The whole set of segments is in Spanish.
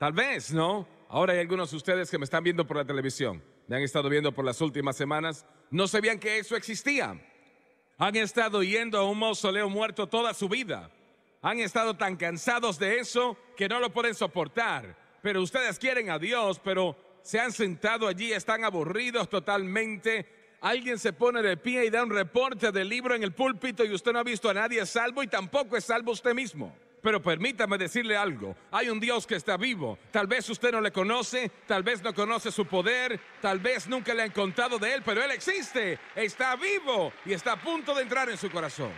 Tal vez, ¿no? Ahora hay algunos de ustedes que me están viendo por la televisión, me han estado viendo por las últimas semanas, no sabían que eso existía. Han estado yendo a un mausoleo muerto toda su vida. Han estado tan cansados de eso que no lo pueden soportar. Pero ustedes quieren a Dios, pero se han sentado allí, están aburridos totalmente. Alguien se pone de pie y da un reporte del libro en el púlpito y usted no ha visto a nadie salvo y tampoco es salvo usted mismo. Pero permítame decirle algo, hay un Dios que está vivo. Tal vez usted no le conoce, tal vez no conoce su poder, tal vez nunca le han contado de Él, pero Él existe, está vivo y está a punto de entrar en su corazón.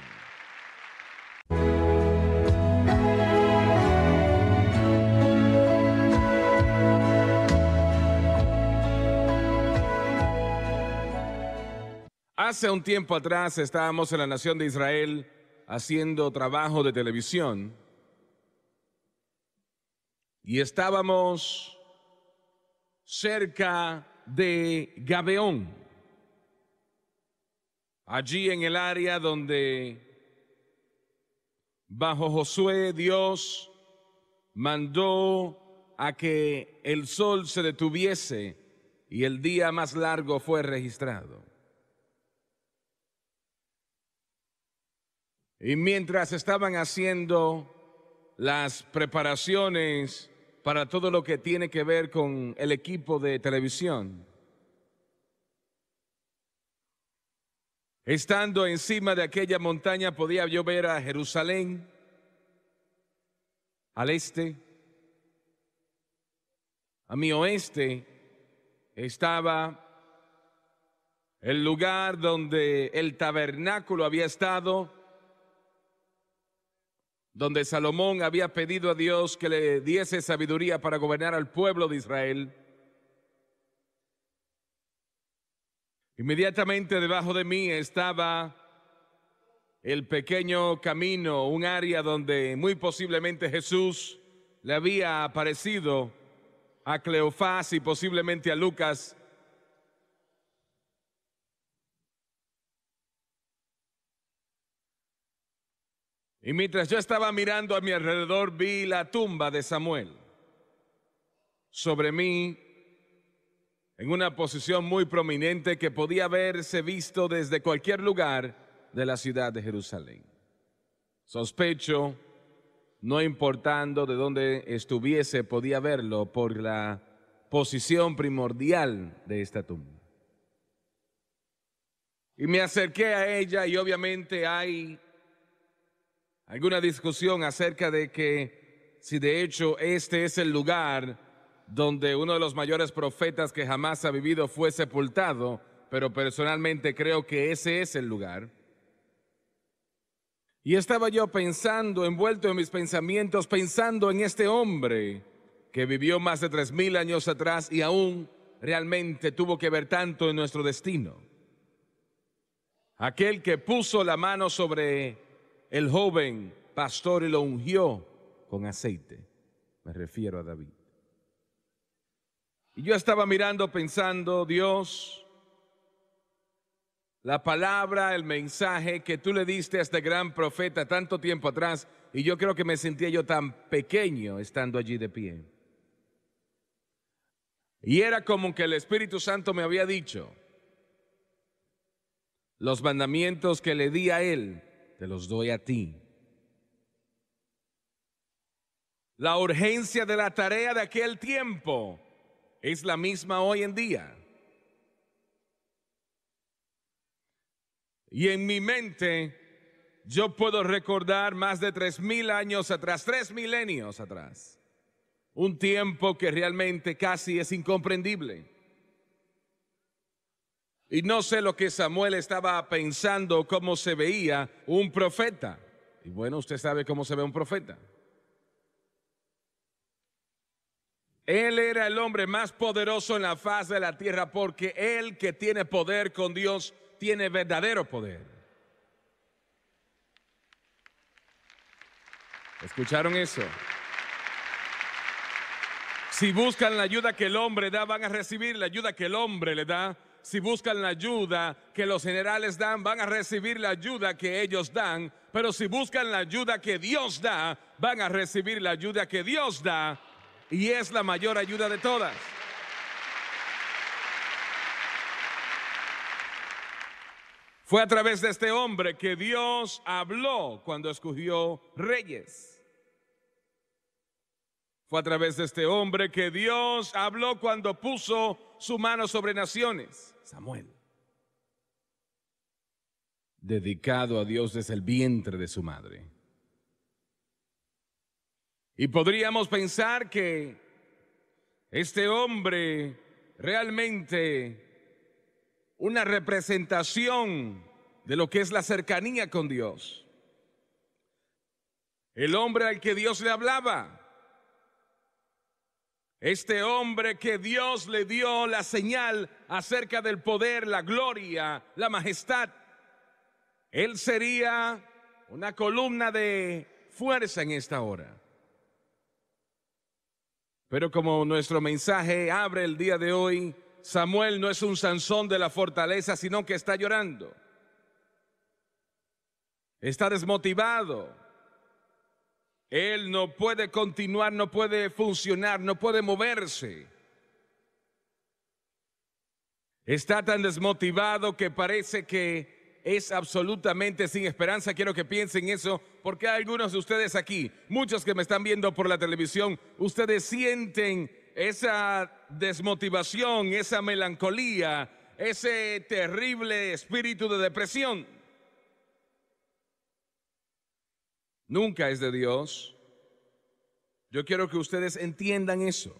Hace un tiempo atrás estábamos en la nación de Israel haciendo trabajo de televisión y estábamos cerca de Gabeón, allí en el área donde bajo Josué Dios mandó a que el sol se detuviese y el día más largo fue registrado. Y mientras estaban haciendo las preparaciones para todo lo que tiene que ver con el equipo de televisión. Estando encima de aquella montaña podía yo ver a Jerusalén al este. A mi oeste estaba el lugar donde el tabernáculo había estado donde Salomón había pedido a Dios que le diese sabiduría para gobernar al pueblo de Israel, inmediatamente debajo de mí estaba el pequeño camino, un área donde muy posiblemente Jesús le había aparecido a Cleofás y posiblemente a Lucas Y mientras yo estaba mirando a mi alrededor, vi la tumba de Samuel sobre mí en una posición muy prominente que podía haberse visto desde cualquier lugar de la ciudad de Jerusalén. Sospecho, no importando de dónde estuviese, podía verlo por la posición primordial de esta tumba. Y me acerqué a ella y obviamente hay alguna discusión acerca de que si de hecho este es el lugar donde uno de los mayores profetas que jamás ha vivido fue sepultado, pero personalmente creo que ese es el lugar. Y estaba yo pensando, envuelto en mis pensamientos, pensando en este hombre que vivió más de tres mil años atrás y aún realmente tuvo que ver tanto en nuestro destino. Aquel que puso la mano sobre el joven pastor y lo ungió con aceite. Me refiero a David. Y yo estaba mirando, pensando, Dios, la palabra, el mensaje que tú le diste a este gran profeta tanto tiempo atrás, y yo creo que me sentía yo tan pequeño estando allí de pie. Y era como que el Espíritu Santo me había dicho los mandamientos que le di a él te los doy a ti. La urgencia de la tarea de aquel tiempo es la misma hoy en día. Y en mi mente yo puedo recordar más de tres mil años atrás, tres milenios atrás, un tiempo que realmente casi es incomprendible. Y no sé lo que Samuel estaba pensando, cómo se veía un profeta. Y bueno, usted sabe cómo se ve un profeta. Él era el hombre más poderoso en la faz de la tierra porque él que tiene poder con Dios tiene verdadero poder. ¿Escucharon eso? Si buscan la ayuda que el hombre da, van a recibir la ayuda que el hombre le da si buscan la ayuda que los generales dan, van a recibir la ayuda que ellos dan, pero si buscan la ayuda que Dios da, van a recibir la ayuda que Dios da, y es la mayor ayuda de todas. Fue a través de este hombre que Dios habló cuando escogió reyes a través de este hombre que Dios habló cuando puso su mano sobre naciones, Samuel. Dedicado a Dios desde el vientre de su madre. Y podríamos pensar que este hombre realmente una representación de lo que es la cercanía con Dios. El hombre al que Dios le hablaba, este hombre que Dios le dio la señal acerca del poder, la gloria, la majestad, él sería una columna de fuerza en esta hora. Pero como nuestro mensaje abre el día de hoy, Samuel no es un Sansón de la fortaleza, sino que está llorando. Está desmotivado, él no puede continuar, no puede funcionar, no puede moverse. Está tan desmotivado que parece que es absolutamente sin esperanza. Quiero que piensen eso, porque algunos de ustedes aquí, muchos que me están viendo por la televisión, ustedes sienten esa desmotivación, esa melancolía, ese terrible espíritu de depresión. nunca es de Dios. Yo quiero que ustedes entiendan eso.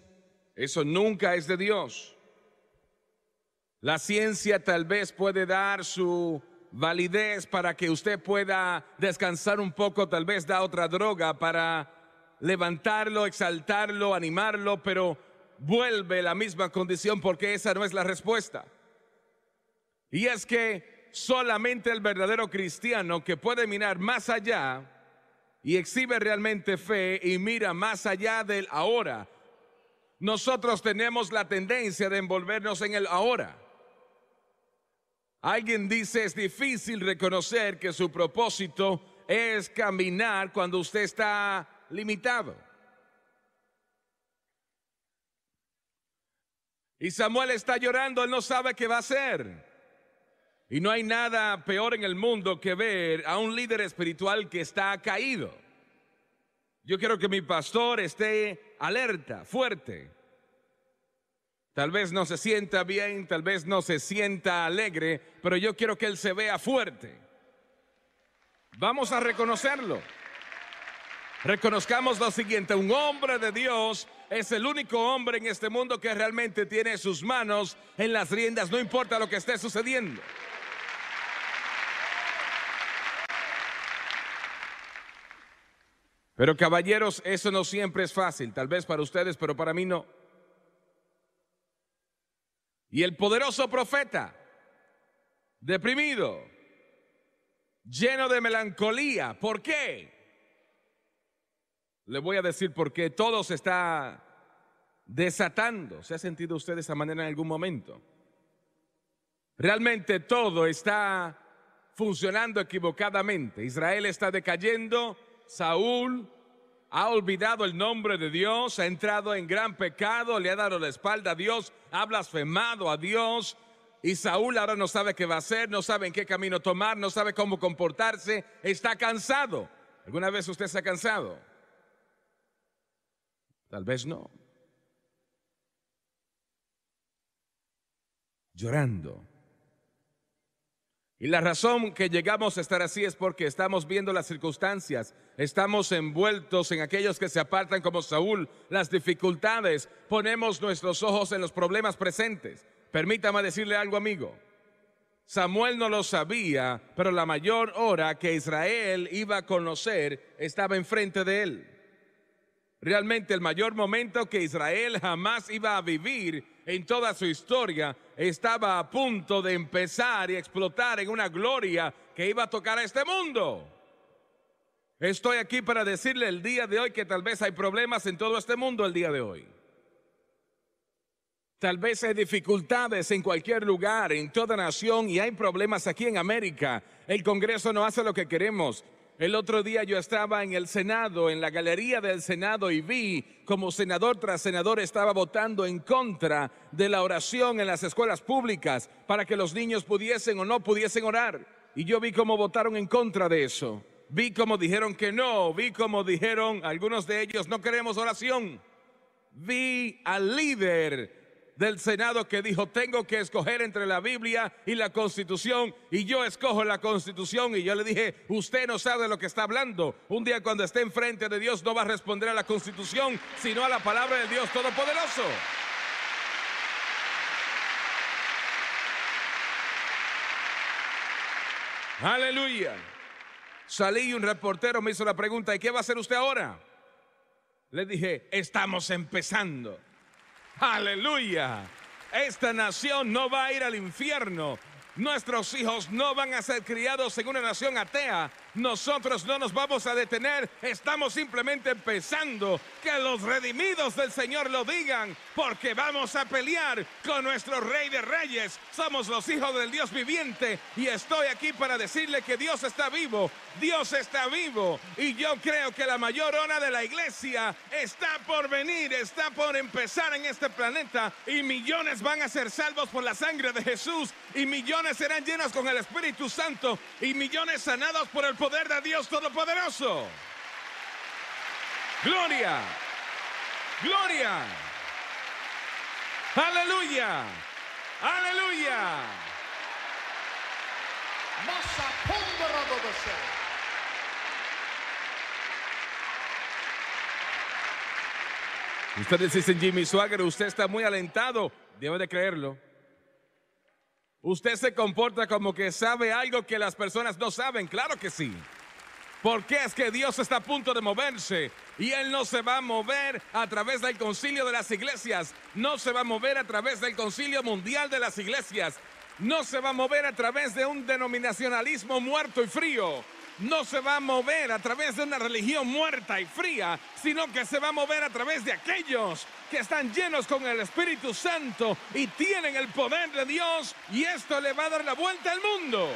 Eso nunca es de Dios. La ciencia tal vez puede dar su validez para que usted pueda descansar un poco, tal vez da otra droga para levantarlo, exaltarlo, animarlo, pero vuelve la misma condición porque esa no es la respuesta. Y es que solamente el verdadero cristiano que puede mirar más allá y exhibe realmente fe y mira más allá del ahora. Nosotros tenemos la tendencia de envolvernos en el ahora. Alguien dice es difícil reconocer que su propósito es caminar cuando usted está limitado. Y Samuel está llorando, él no sabe qué va a hacer. Y no hay nada peor en el mundo que ver a un líder espiritual que está caído. Yo quiero que mi pastor esté alerta, fuerte. Tal vez no se sienta bien, tal vez no se sienta alegre, pero yo quiero que él se vea fuerte. Vamos a reconocerlo. Reconozcamos lo siguiente, un hombre de Dios es el único hombre en este mundo que realmente tiene sus manos en las riendas, no importa lo que esté sucediendo. Pero caballeros, eso no siempre es fácil, tal vez para ustedes, pero para mí no. Y el poderoso profeta, deprimido, lleno de melancolía, ¿por qué? Le voy a decir por qué todo se está desatando. ¿Se ha sentido usted de esa manera en algún momento? Realmente todo está funcionando equivocadamente. Israel está decayendo Saúl ha olvidado el nombre de Dios, ha entrado en gran pecado, le ha dado la espalda a Dios, ha blasfemado a Dios. Y Saúl ahora no sabe qué va a hacer, no sabe en qué camino tomar, no sabe cómo comportarse, está cansado. ¿Alguna vez usted se ha cansado? Tal vez no. Llorando y la razón que llegamos a estar así es porque estamos viendo las circunstancias, estamos envueltos en aquellos que se apartan como Saúl, las dificultades, ponemos nuestros ojos en los problemas presentes. Permítame decirle algo, amigo. Samuel no lo sabía, pero la mayor hora que Israel iba a conocer estaba enfrente de él. Realmente el mayor momento que Israel jamás iba a vivir en toda su historia estaba a punto de empezar y explotar en una gloria que iba a tocar a este mundo. Estoy aquí para decirle el día de hoy que tal vez hay problemas en todo este mundo el día de hoy. Tal vez hay dificultades en cualquier lugar, en toda nación, y hay problemas aquí en América. El Congreso no hace lo que queremos. El otro día yo estaba en el Senado, en la galería del Senado, y vi como senador tras senador estaba votando en contra de la oración en las escuelas públicas para que los niños pudiesen o no pudiesen orar. Y yo vi cómo votaron en contra de eso. Vi cómo dijeron que no, vi cómo dijeron algunos de ellos no queremos oración. Vi al líder del Senado que dijo, tengo que escoger entre la Biblia y la Constitución, y yo escojo la Constitución, y yo le dije, usted no sabe de lo que está hablando. Un día cuando esté enfrente de Dios no va a responder a la Constitución, sino a la palabra del Dios Todopoderoso. Aleluya. Salí y un reportero me hizo la pregunta, ¿y qué va a hacer usted ahora? Le dije, estamos empezando. Aleluya. Esta nación no va a ir al infierno. Nuestros hijos no van a ser criados en una nación atea nosotros no nos vamos a detener, estamos simplemente empezando. Que los redimidos del Señor lo digan, porque vamos a pelear con nuestro Rey de Reyes. Somos los hijos del Dios viviente y estoy aquí para decirle que Dios está vivo, Dios está vivo. Y yo creo que la mayor hora de la iglesia está por venir, está por empezar en este planeta y millones van a ser salvos por la sangre de Jesús y millones serán llenos con el Espíritu Santo y millones sanados por el poder de Dios Todopoderoso. Gloria, gloria, aleluya, aleluya. Ustedes dicen Jimmy Swagger, usted está muy alentado, debe de creerlo. Usted se comporta como que sabe algo que las personas no saben, claro que sí. Porque es que Dios está a punto de moverse y Él no se va a mover a través del concilio de las iglesias, no se va a mover a través del concilio mundial de las iglesias, no se va a mover a través de un denominacionalismo muerto y frío no se va a mover a través de una religión muerta y fría, sino que se va a mover a través de aquellos que están llenos con el Espíritu Santo y tienen el poder de Dios y esto le va a dar la vuelta al mundo.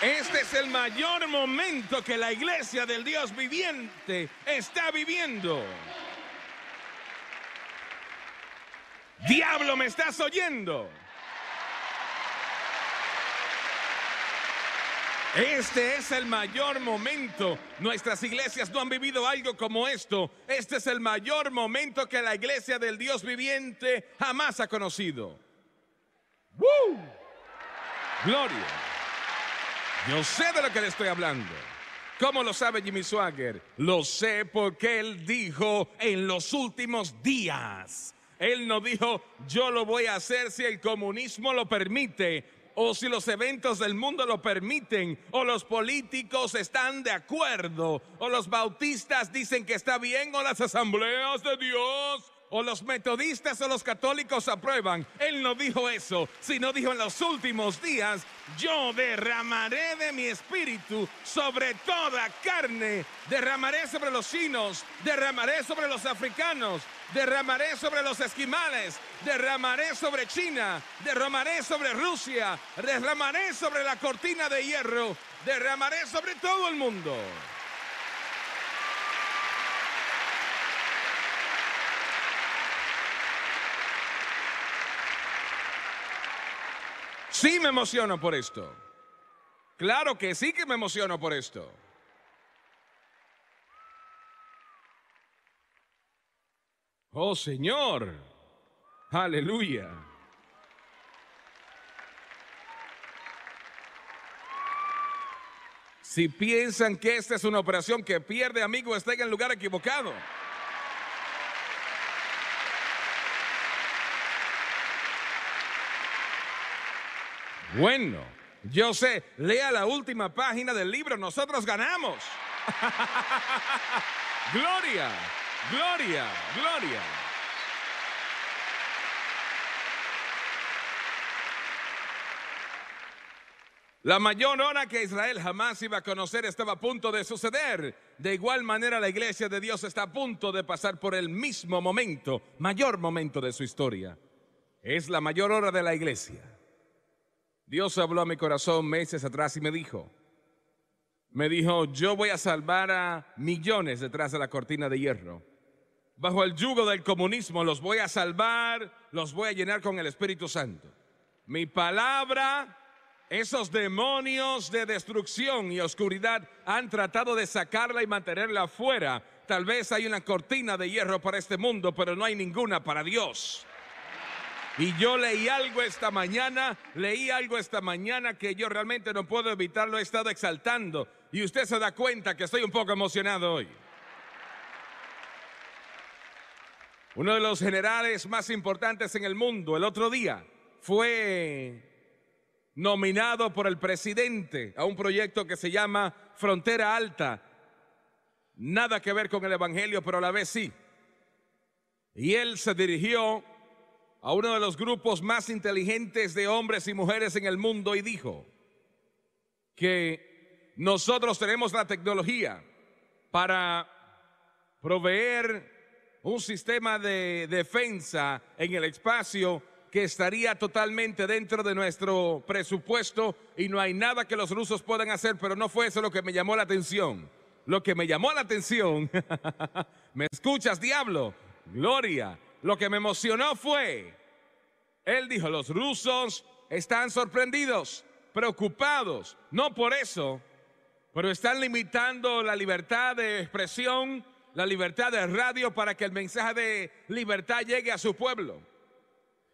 Este es el mayor momento que la iglesia del Dios viviente está viviendo. Diablo, ¿me estás oyendo? Este es el mayor momento. Nuestras iglesias no han vivido algo como esto. Este es el mayor momento que la iglesia del Dios viviente jamás ha conocido. ¡Woo! Gloria. Yo sé de lo que le estoy hablando. ¿Cómo lo sabe Jimmy Swagger? Lo sé porque él dijo en los últimos días. Él no dijo, yo lo voy a hacer si el comunismo lo permite o si los eventos del mundo lo permiten, o los políticos están de acuerdo, o los bautistas dicen que está bien, o las asambleas de Dios, o los metodistas o los católicos aprueban. Él no dijo eso, sino dijo en los últimos días, yo derramaré de mi espíritu sobre toda carne, derramaré sobre los chinos, derramaré sobre los africanos, derramaré sobre los esquimales, derramaré sobre China, derramaré sobre Rusia, derramaré sobre la cortina de hierro, derramaré sobre todo el mundo. Sí me emociono por esto. Claro que sí que me emociono por esto. Oh Señor. Aleluya. Si piensan que esta es una operación que pierde amigo, está en el lugar equivocado. Bueno, yo sé, lea la última página del libro, nosotros ganamos. gloria, gloria, gloria. La mayor hora que Israel jamás iba a conocer estaba a punto de suceder. De igual manera la iglesia de Dios está a punto de pasar por el mismo momento, mayor momento de su historia. Es la mayor hora de la iglesia. Dios habló a mi corazón meses atrás y me dijo, me dijo, yo voy a salvar a millones detrás de la cortina de hierro. Bajo el yugo del comunismo los voy a salvar, los voy a llenar con el Espíritu Santo. Mi palabra esos demonios de destrucción y oscuridad han tratado de sacarla y mantenerla afuera. Tal vez hay una cortina de hierro para este mundo, pero no hay ninguna para Dios. Y yo leí algo esta mañana, leí algo esta mañana que yo realmente no puedo evitarlo, he estado exaltando. Y usted se da cuenta que estoy un poco emocionado hoy. Uno de los generales más importantes en el mundo el otro día fue nominado por el presidente a un proyecto que se llama Frontera Alta. Nada que ver con el Evangelio, pero a la vez sí. Y él se dirigió a uno de los grupos más inteligentes de hombres y mujeres en el mundo y dijo que nosotros tenemos la tecnología para proveer un sistema de defensa en el espacio que estaría totalmente dentro de nuestro presupuesto y no hay nada que los rusos puedan hacer, pero no fue eso lo que me llamó la atención. Lo que me llamó la atención, ¿me escuchas, diablo? Gloria. Lo que me emocionó fue, él dijo, los rusos están sorprendidos, preocupados, no por eso, pero están limitando la libertad de expresión, la libertad de radio para que el mensaje de libertad llegue a su pueblo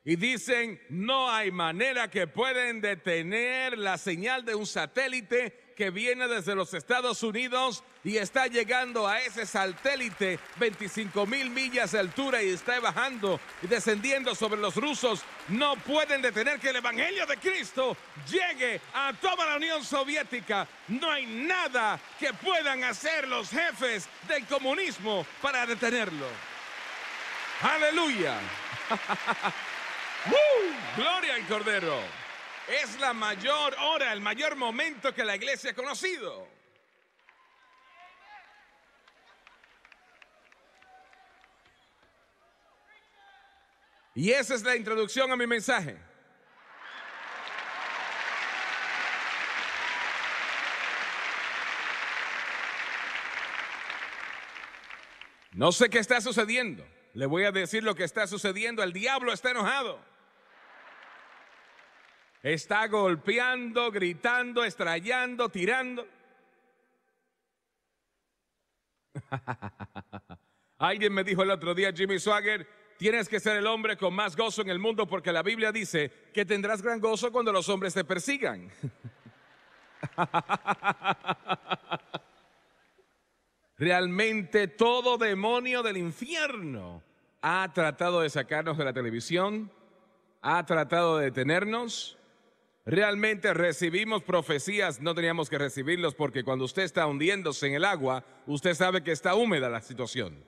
y dicen, no hay manera que pueden detener la señal de un satélite que viene desde los Estados Unidos y está llegando a ese satélite 25 mil millas de altura y está bajando y descendiendo sobre los rusos. No pueden detener que el Evangelio de Cristo llegue a toda la Unión Soviética. No hay nada que puedan hacer los jefes del comunismo para detenerlo. Aleluya. ¡Gloria al Cordero! Es la mayor hora, el mayor momento que la iglesia ha conocido. Y esa es la introducción a mi mensaje. No sé qué está sucediendo. Le voy a decir lo que está sucediendo. El diablo está enojado. Está golpeando, gritando, estrellando, tirando. Alguien me dijo el otro día, Jimmy Swagger, tienes que ser el hombre con más gozo en el mundo porque la Biblia dice que tendrás gran gozo cuando los hombres te persigan. Realmente todo demonio del infierno ha tratado de sacarnos de la televisión, ha tratado de detenernos, Realmente recibimos profecías, no teníamos que recibirlos porque cuando usted está hundiéndose en el agua, usted sabe que está húmeda la situación.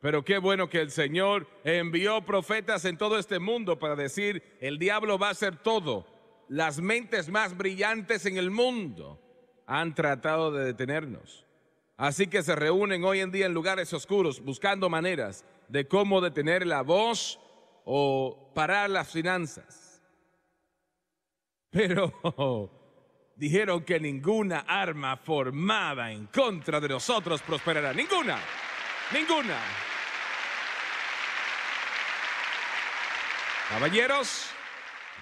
Pero qué bueno que el Señor envió profetas en todo este mundo para decir, el diablo va a ser todo. Las mentes más brillantes en el mundo han tratado de detenernos. Así que se reúnen hoy en día en lugares oscuros buscando maneras de cómo detener la voz o parar las finanzas. Pero dijeron que ninguna arma formada en contra de nosotros prosperará. Ninguna. Ninguna. Caballeros,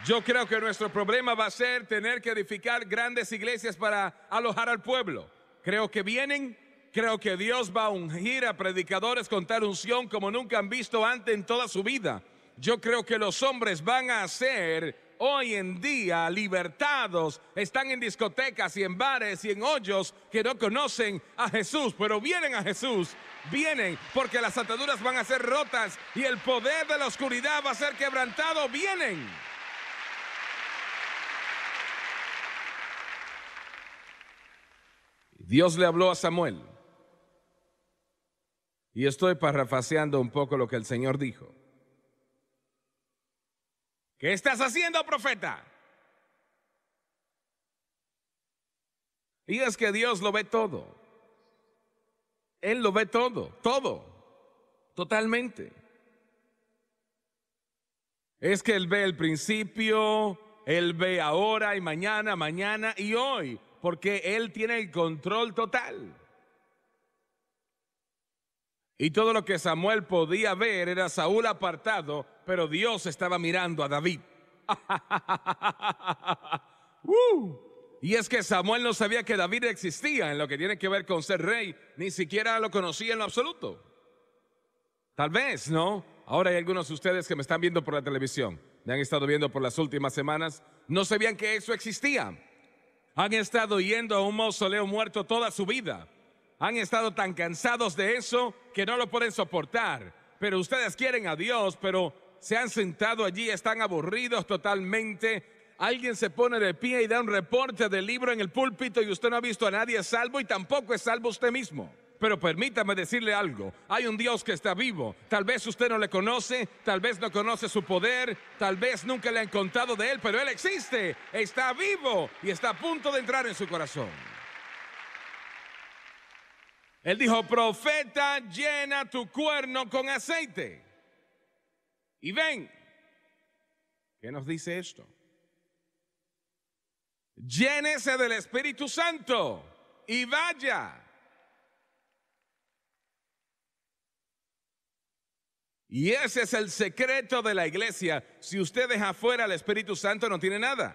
yo creo que nuestro problema va a ser tener que edificar grandes iglesias para alojar al pueblo. Creo que vienen, creo que Dios va a ungir a predicadores con tal unción como nunca han visto antes en toda su vida. Yo creo que los hombres van a hacer hoy en día libertados están en discotecas y en bares y en hoyos que no conocen a Jesús, pero vienen a Jesús, vienen porque las ataduras van a ser rotas y el poder de la oscuridad va a ser quebrantado, vienen. Dios le habló a Samuel. Y estoy parrafaseando un poco lo que el Señor dijo. ¿Qué estás haciendo, profeta? Y es que Dios lo ve todo. Él lo ve todo, todo, totalmente. Es que Él ve el principio, Él ve ahora y mañana, mañana y hoy, porque Él tiene el control total. Y todo lo que Samuel podía ver era Saúl apartado, pero Dios estaba mirando a David. ¡Uh! Y es que Samuel no sabía que David existía en lo que tiene que ver con ser rey, ni siquiera lo conocía en lo absoluto. Tal vez, ¿no? Ahora hay algunos de ustedes que me están viendo por la televisión, me han estado viendo por las últimas semanas, no sabían que eso existía. Han estado yendo a un mausoleo muerto toda su vida han estado tan cansados de eso que no lo pueden soportar. Pero ustedes quieren a Dios, pero se han sentado allí, están aburridos totalmente. Alguien se pone de pie y da un reporte del libro en el púlpito y usted no ha visto a nadie salvo y tampoco es salvo usted mismo. Pero permítame decirle algo, hay un Dios que está vivo. Tal vez usted no le conoce, tal vez no conoce su poder, tal vez nunca le han contado de él, pero él existe, está vivo y está a punto de entrar en su corazón. Él dijo, profeta, llena tu cuerno con aceite. Y ven, ¿qué nos dice esto? Llénese del Espíritu Santo y vaya. Y ese es el secreto de la iglesia. Si usted deja fuera al Espíritu Santo, no tiene nada.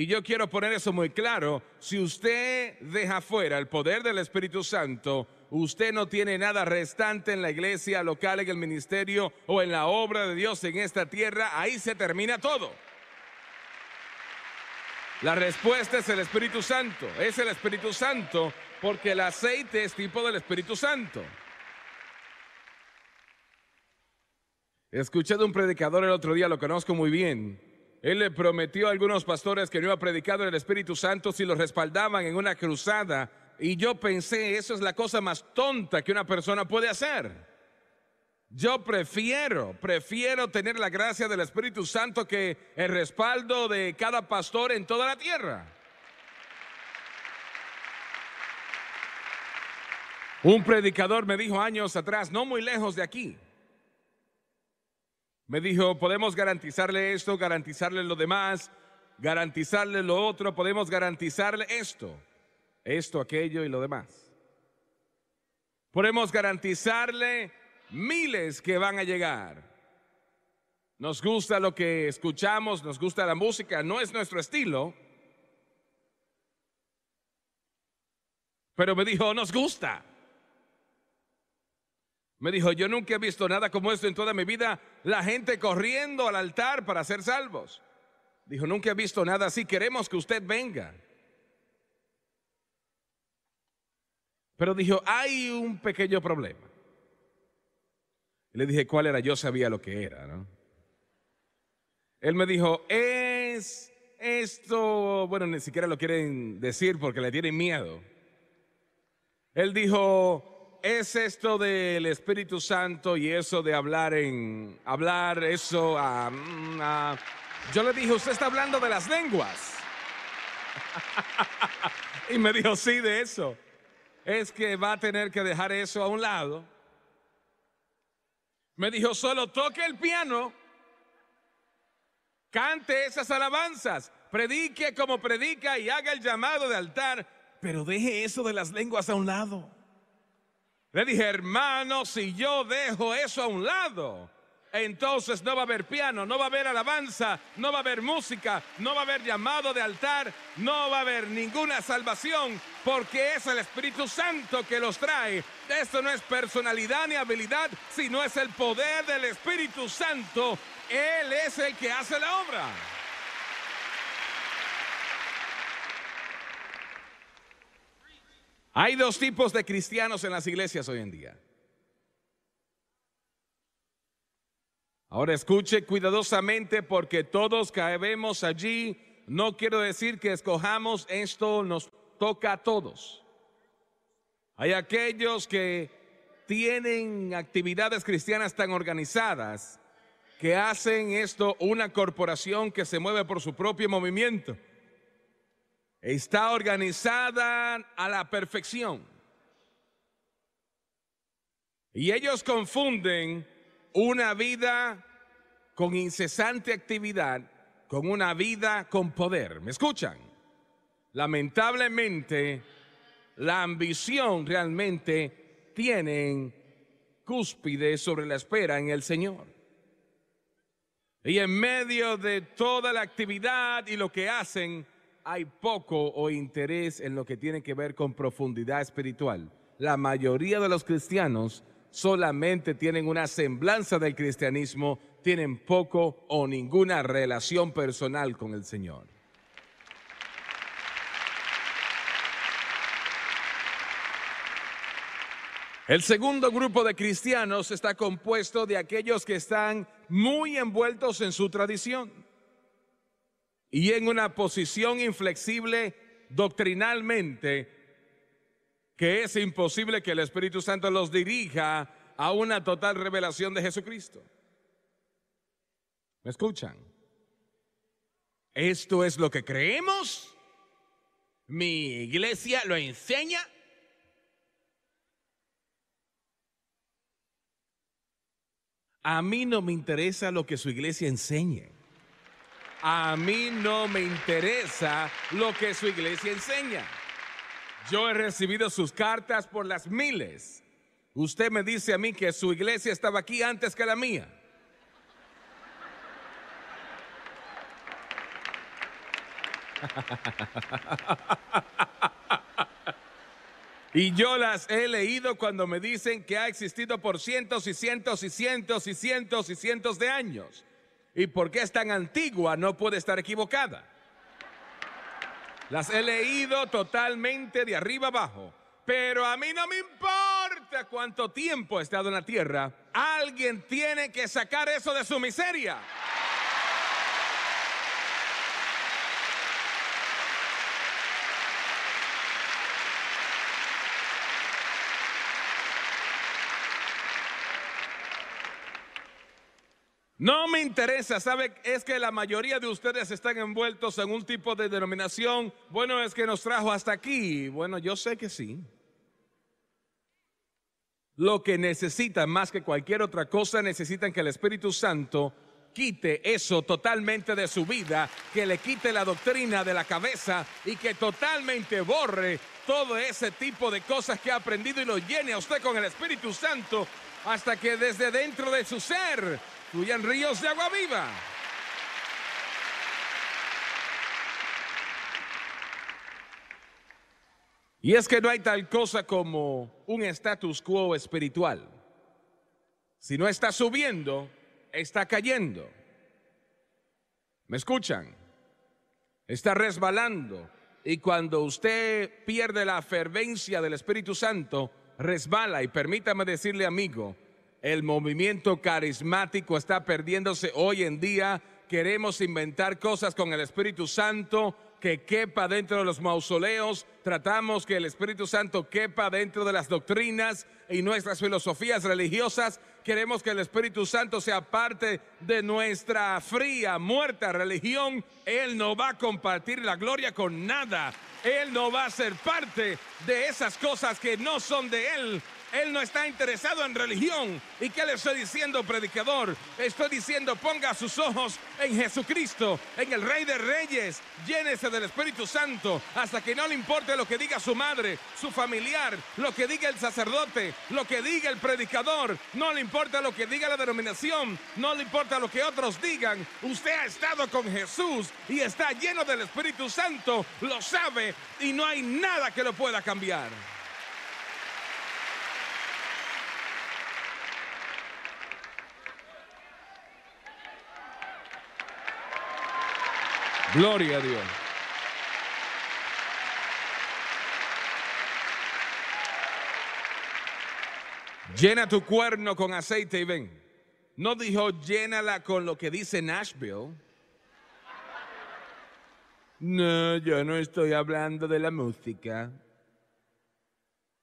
Y yo quiero poner eso muy claro. Si usted deja fuera el poder del Espíritu Santo, usted no tiene nada restante en la iglesia local, en el ministerio o en la obra de Dios en esta tierra. Ahí se termina todo. La respuesta es el Espíritu Santo. Es el Espíritu Santo porque el aceite es tipo del Espíritu Santo. Escuché de un predicador el otro día, lo conozco muy bien, él le prometió a algunos pastores que no iba predicado el Espíritu Santo si los respaldaban en una cruzada. Y yo pensé, eso es la cosa más tonta que una persona puede hacer. Yo prefiero, prefiero tener la gracia del Espíritu Santo que el respaldo de cada pastor en toda la tierra. Un predicador me dijo años atrás, no muy lejos de aquí, me dijo, podemos garantizarle esto, garantizarle lo demás, garantizarle lo otro, podemos garantizarle esto, esto, aquello y lo demás. Podemos garantizarle miles que van a llegar. Nos gusta lo que escuchamos, nos gusta la música, no es nuestro estilo. Pero me dijo, nos gusta. Me dijo, yo nunca he visto nada como esto en toda mi vida, la gente corriendo al altar para ser salvos. Dijo, nunca he visto nada así, queremos que usted venga. Pero dijo, hay un pequeño problema. le dije, ¿cuál era? Yo sabía lo que era, Él me dijo, es esto, bueno, ni siquiera lo quieren decir porque le tienen miedo. Él dijo, es esto del Espíritu Santo y eso de hablar en hablar eso a, mm, yo le dije, usted está hablando de las lenguas. y me dijo, sí, de eso. Es que va a tener que dejar eso a un lado. Me dijo, solo toque el piano, cante esas alabanzas, predique como predica y haga el llamado de altar, pero deje eso de las lenguas a un lado. Le dije, hermano, si yo dejo eso a un lado, entonces no va a haber piano, no va a haber alabanza, no va a haber música, no va a haber llamado de altar, no va a haber ninguna salvación, porque es el Espíritu Santo que los trae. Esto no es personalidad ni habilidad, sino es el poder del Espíritu Santo. Él es el que hace la obra. Hay dos tipos de cristianos en las iglesias hoy en día. Ahora escuche cuidadosamente porque todos caemos allí. No quiero decir que escojamos esto, nos toca a todos. Hay aquellos que tienen actividades cristianas tan organizadas que hacen esto una corporación que se mueve por su propio movimiento. Está organizada a la perfección. Y ellos confunden una vida con incesante actividad con una vida con poder. ¿Me escuchan? Lamentablemente, la ambición realmente tienen cúspide sobre la espera en el Señor. Y en medio de toda la actividad y lo que hacen, hay poco o interés en lo que tiene que ver con profundidad espiritual. La mayoría de los cristianos solamente tienen una semblanza del cristianismo, tienen poco o ninguna relación personal con el Señor. El segundo grupo de cristianos está compuesto de aquellos que están muy envueltos en su tradición y en una posición inflexible doctrinalmente que es imposible que el Espíritu Santo los dirija a una total revelación de Jesucristo. ¿Me escuchan? Esto es lo que creemos. Mi iglesia lo enseña. A mí no me interesa lo que su iglesia enseñe. A mí no me interesa lo que su iglesia enseña. Yo he recibido sus cartas por las miles. Usted me dice a mí que su iglesia estaba aquí antes que la mía. Y yo las he leído cuando me dicen que ha existido por cientos y cientos y cientos y cientos y cientos de años. ¿Y por qué es tan antigua? No puede estar equivocada. Las he leído totalmente de arriba abajo. Pero a mí no me importa cuánto tiempo he estado en la tierra. Alguien tiene que sacar eso de su miseria. No me interesa, ¿sabe? Es que la mayoría de ustedes están envueltos en un tipo de denominación. Bueno, es que nos trajo hasta aquí. Bueno, yo sé que sí. Lo que necesitan más que cualquier otra cosa, necesitan que el Espíritu Santo quite eso totalmente de su vida, que le quite la doctrina de la cabeza y que totalmente borre todo ese tipo de cosas que ha aprendido y lo llene a usted con el Espíritu Santo hasta que desde dentro de su ser fluyan ríos de agua viva. Y es que no hay tal cosa como un status quo espiritual. Si no está subiendo, está cayendo. ¿Me escuchan? Está resbalando. Y cuando usted pierde la fervencia del Espíritu Santo, resbala. Y permítame decirle, amigo, el movimiento carismático está perdiéndose hoy en día. Queremos inventar cosas con el Espíritu Santo que quepa dentro de los mausoleos, tratamos que el Espíritu Santo quepa dentro de las doctrinas y nuestras filosofías religiosas, queremos que el Espíritu Santo sea parte de nuestra fría, muerta religión, Él no va a compartir la gloria con nada, Él no va a ser parte de esas cosas que no son de Él, él no está interesado en religión. ¿Y qué le estoy diciendo, predicador? Estoy diciendo, ponga sus ojos en Jesucristo, en el Rey de Reyes. Llénese del Espíritu Santo hasta que no le importe lo que diga su madre, su familiar, lo que diga el sacerdote, lo que diga el predicador. No le importa lo que diga la denominación, no le importa lo que otros digan. Usted ha estado con Jesús y está lleno del Espíritu Santo, lo sabe y no hay nada que lo pueda cambiar. Gloria a Dios. Llena tu cuerno con aceite y ven. No dijo llénala con lo que dice Nashville. No, yo no estoy hablando de la música.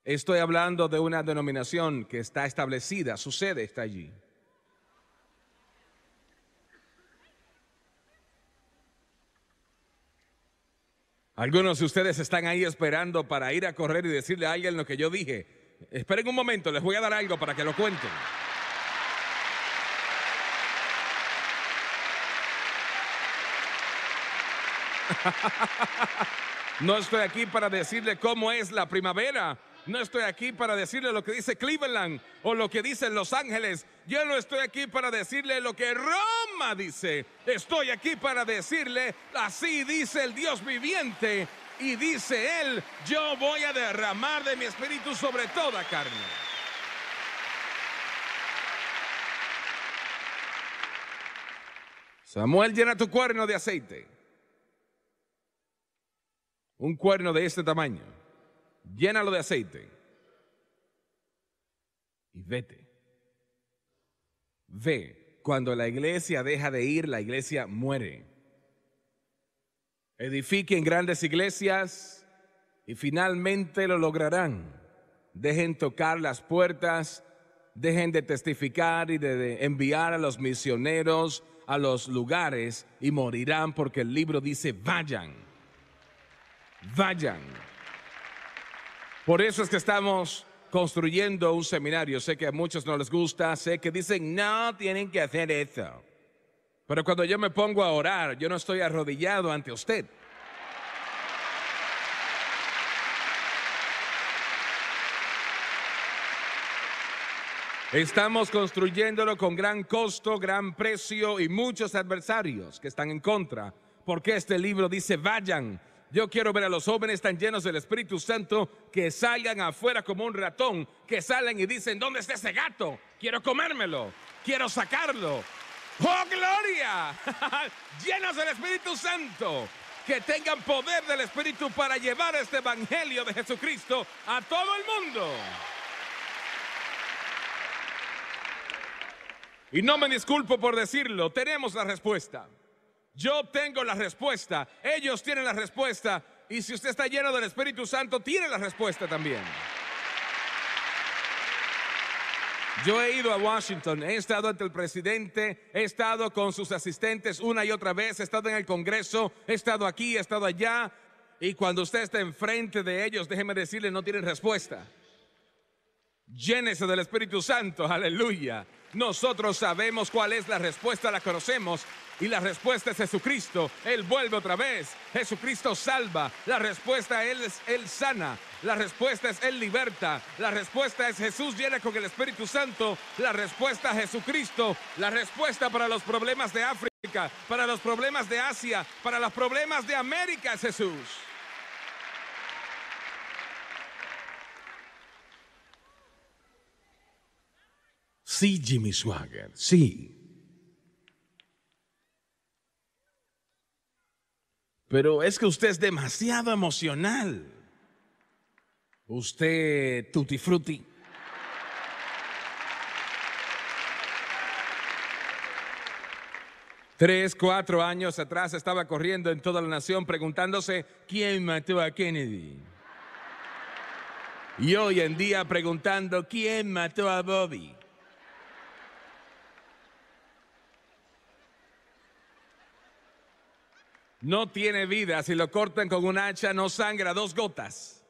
Estoy hablando de una denominación que está establecida, su sede está allí. Algunos de ustedes están ahí esperando para ir a correr y decirle a alguien lo que yo dije. Esperen un momento, les voy a dar algo para que lo cuenten. No estoy aquí para decirle cómo es la primavera no estoy aquí para decirle lo que dice Cleveland o lo que dice Los Ángeles. Yo no estoy aquí para decirle lo que Roma dice. Estoy aquí para decirle, así dice el Dios viviente. Y dice él, yo voy a derramar de mi espíritu sobre toda carne. Samuel llena tu cuerno de aceite. Un cuerno de este tamaño llénalo de aceite y vete. Ve, cuando la iglesia deja de ir, la iglesia muere. Edifiquen grandes iglesias y finalmente lo lograrán. Dejen tocar las puertas, dejen de testificar y de, enviar a los misioneros a los lugares y morirán porque el libro dice, vayan, vayan. Por eso es que estamos construyendo un seminario. Sé que a muchos no les gusta, sé que dicen, no, tienen que hacer eso. Pero cuando yo me pongo a orar, yo no estoy arrodillado ante usted. Estamos construyéndolo con gran costo, gran precio y muchos adversarios que están en contra. Porque este libro dice, vayan yo quiero ver a los jóvenes tan llenos del Espíritu Santo que salgan afuera como un ratón, que salen y dicen, ¿dónde está ese gato? Quiero comérmelo, quiero sacarlo. ¡Oh, gloria! llenos del Espíritu Santo. Que tengan poder del Espíritu para llevar este Evangelio de Jesucristo a todo el mundo. Y no me disculpo por decirlo, tenemos la respuesta. Yo tengo la respuesta, ellos tienen la respuesta, y si usted está lleno del Espíritu Santo, tiene la respuesta también. Yo he ido a Washington, he estado ante el presidente, he estado con sus asistentes una y otra vez, he estado en el Congreso, he estado aquí, he estado allá, y cuando usted está enfrente de ellos, déjeme decirle, no tienen respuesta. Llénese del Espíritu Santo, aleluya. Nosotros sabemos cuál es la respuesta, la conocemos. Y la respuesta es Jesucristo. Él vuelve otra vez. Jesucristo salva. La respuesta Él es Él sana. La respuesta es Él liberta. La respuesta es Jesús llena con el Espíritu Santo. La respuesta es Jesucristo. La respuesta para los problemas de África, para los problemas de Asia, para los problemas de América es Jesús. Sí, Jimmy Swagger, sí. Pero es que usted es demasiado emocional. Usted tutti frutti. Tres, cuatro años atrás estaba corriendo en toda la nación preguntándose quién mató a Kennedy. Y hoy en día preguntando quién mató a Bobby. No tiene vida. Si lo cortan con un hacha, no sangra dos gotas.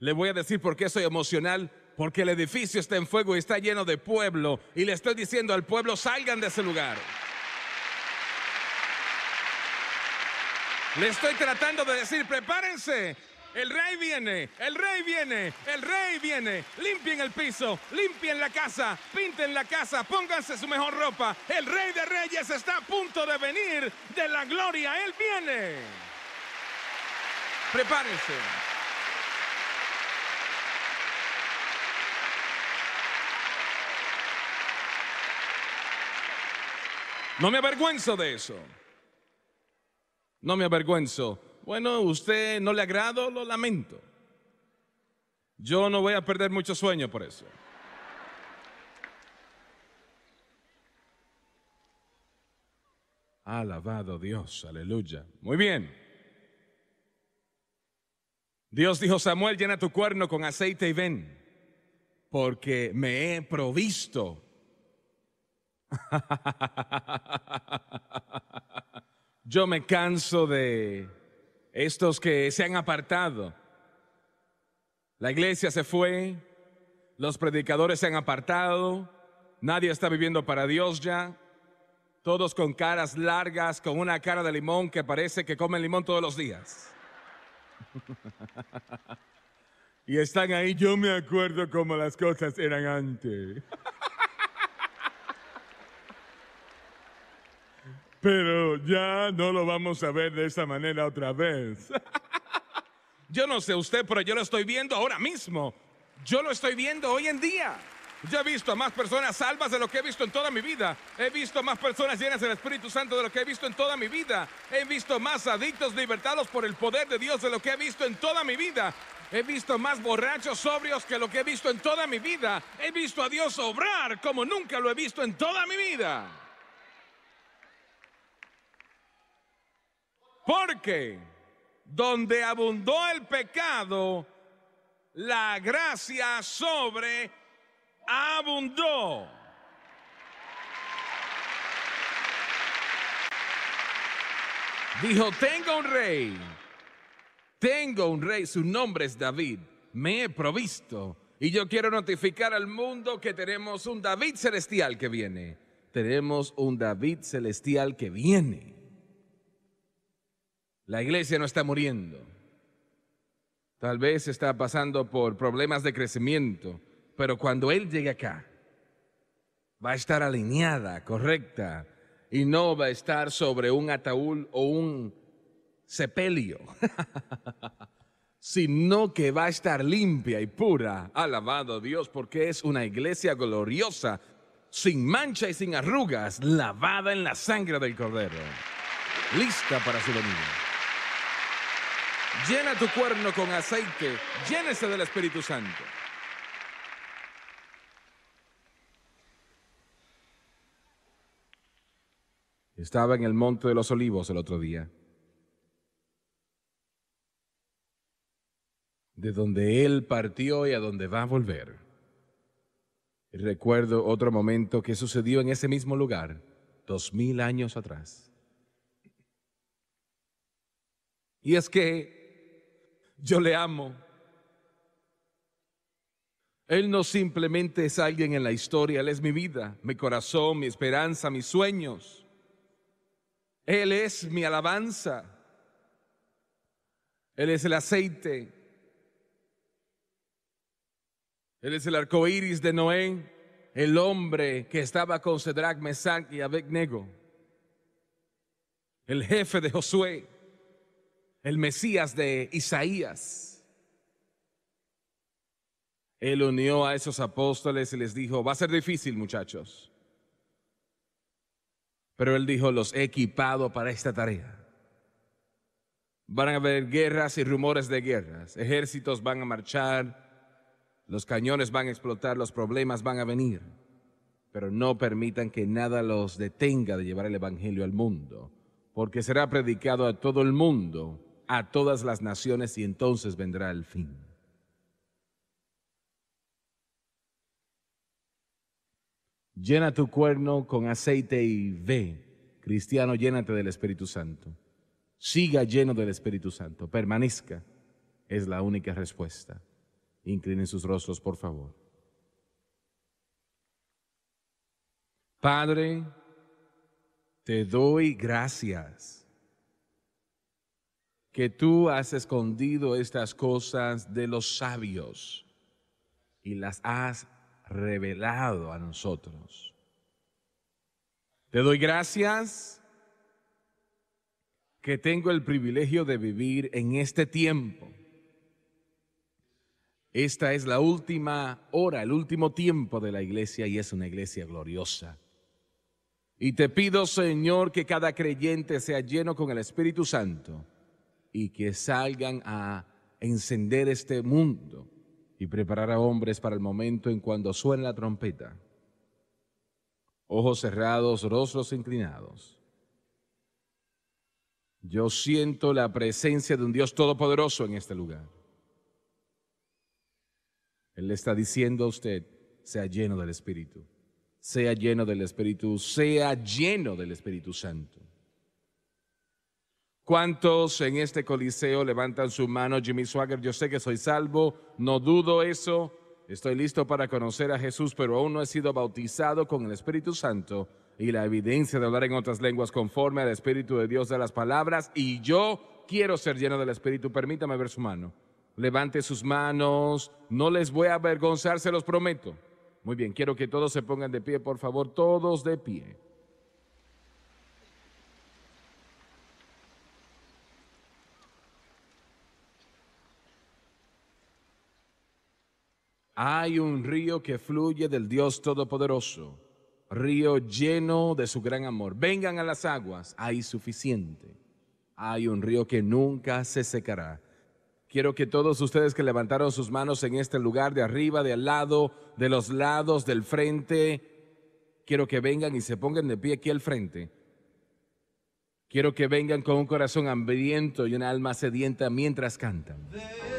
Le voy a decir por qué soy emocional. Porque el edificio está en fuego y está lleno de pueblo. Y le estoy diciendo al pueblo, salgan de ese lugar. Le estoy tratando de decir, prepárense, el rey viene, el rey viene, el rey viene. Limpien el piso, limpien la casa, pinten la casa, pónganse su mejor ropa. El rey de reyes está a punto de venir de la gloria. Él viene. Prepárense. No me avergüenzo de eso. No me avergüenzo bueno, usted no le agrado, lo lamento. Yo no voy a perder mucho sueño por eso. Alabado Dios, aleluya. Muy bien. Dios dijo, Samuel, llena tu cuerno con aceite y ven, porque me he provisto. Yo me canso de estos que se han apartado. La iglesia se fue, los predicadores se han apartado, nadie está viviendo para Dios ya, todos con caras largas, con una cara de limón que parece que comen limón todos los días. y están ahí, yo me acuerdo cómo las cosas eran antes. pero ya no lo vamos a ver de esa manera otra vez. Yo no sé usted, pero yo lo estoy viendo ahora mismo. Yo lo estoy viendo hoy en día. Yo he visto a más personas salvas de lo que he visto en toda mi vida. He visto a más personas llenas del Espíritu Santo de lo que he visto en toda mi vida. He visto más adictos libertados por el poder de Dios de lo que he visto en toda mi vida. He visto más borrachos sobrios que lo que he visto en toda mi vida. He visto a Dios obrar como nunca lo he visto en toda mi vida. Porque donde abundó el pecado, la gracia sobre abundó. Dijo, tengo un rey, tengo un rey, su nombre es David, me he provisto. Y yo quiero notificar al mundo que tenemos un David celestial que viene. Tenemos un David celestial que viene. La iglesia no está muriendo. Tal vez está pasando por problemas de crecimiento, pero cuando Él llegue acá, va a estar alineada, correcta, y no va a estar sobre un ataúd o un sepelio, sino que va a estar limpia y pura, alabado Dios, porque es una iglesia gloriosa, sin mancha y sin arrugas, lavada en la sangre del Cordero, lista para su venida. Llena tu cuerno con aceite, llénese del Espíritu Santo. Estaba en el Monte de los Olivos el otro día, de donde Él partió y a donde va a volver. Recuerdo otro momento que sucedió en ese mismo lugar, dos mil años atrás. Y es que yo le amo. Él no simplemente es alguien en la historia, Él es mi vida, mi corazón, mi esperanza, mis sueños. Él es mi alabanza. Él es el aceite. Él es el arco iris de Noé, el hombre que estaba con Sedrak, Mesac y Abednego, el jefe de Josué el Mesías de Isaías. Él unió a esos apóstoles y les dijo, va a ser difícil muchachos, pero él dijo, los he equipado para esta tarea. Van a haber guerras y rumores de guerras, ejércitos van a marchar, los cañones van a explotar, los problemas van a venir, pero no permitan que nada los detenga de llevar el Evangelio al mundo porque será predicado a todo el mundo a todas las naciones y entonces vendrá el fin. Llena tu cuerno con aceite y ve. Cristiano, llénate del Espíritu Santo. Siga lleno del Espíritu Santo. Permanezca. Es la única respuesta. Inclinen sus rostros, por favor. Padre, te doy gracias que tú has escondido estas cosas de los sabios y las has revelado a nosotros. Te doy gracias que tengo el privilegio de vivir en este tiempo. Esta es la última hora, el último tiempo de la iglesia y es una iglesia gloriosa. Y te pido, Señor, que cada creyente sea lleno con el Espíritu Santo y que salgan a encender este mundo y preparar a hombres para el momento en cuando suene la trompeta. Ojos cerrados, rostros inclinados. Yo siento la presencia de un Dios todopoderoso en este lugar. Él le está diciendo a usted, sea lleno del Espíritu, sea lleno del Espíritu, sea lleno del Espíritu Santo. ¿Cuántos en este coliseo levantan su mano? Jimmy Swagger, yo sé que soy salvo, no dudo eso. Estoy listo para conocer a Jesús, pero aún no he sido bautizado con el Espíritu Santo y la evidencia de hablar en otras lenguas conforme al Espíritu de Dios de las palabras. Y yo quiero ser lleno del Espíritu. Permítame ver su mano. Levante sus manos. No les voy a avergonzar, se los prometo. Muy bien, quiero que todos se pongan de pie, por favor, todos de pie. Hay un río que fluye del Dios Todopoderoso, río lleno de su gran amor. Vengan a las aguas, hay suficiente. Hay un río que nunca se secará. Quiero que todos ustedes que levantaron sus manos en este lugar, de arriba, de al lado, de los lados, del frente, quiero que vengan y se pongan de pie aquí al frente. Quiero que vengan con un corazón hambriento y una alma sedienta mientras cantan.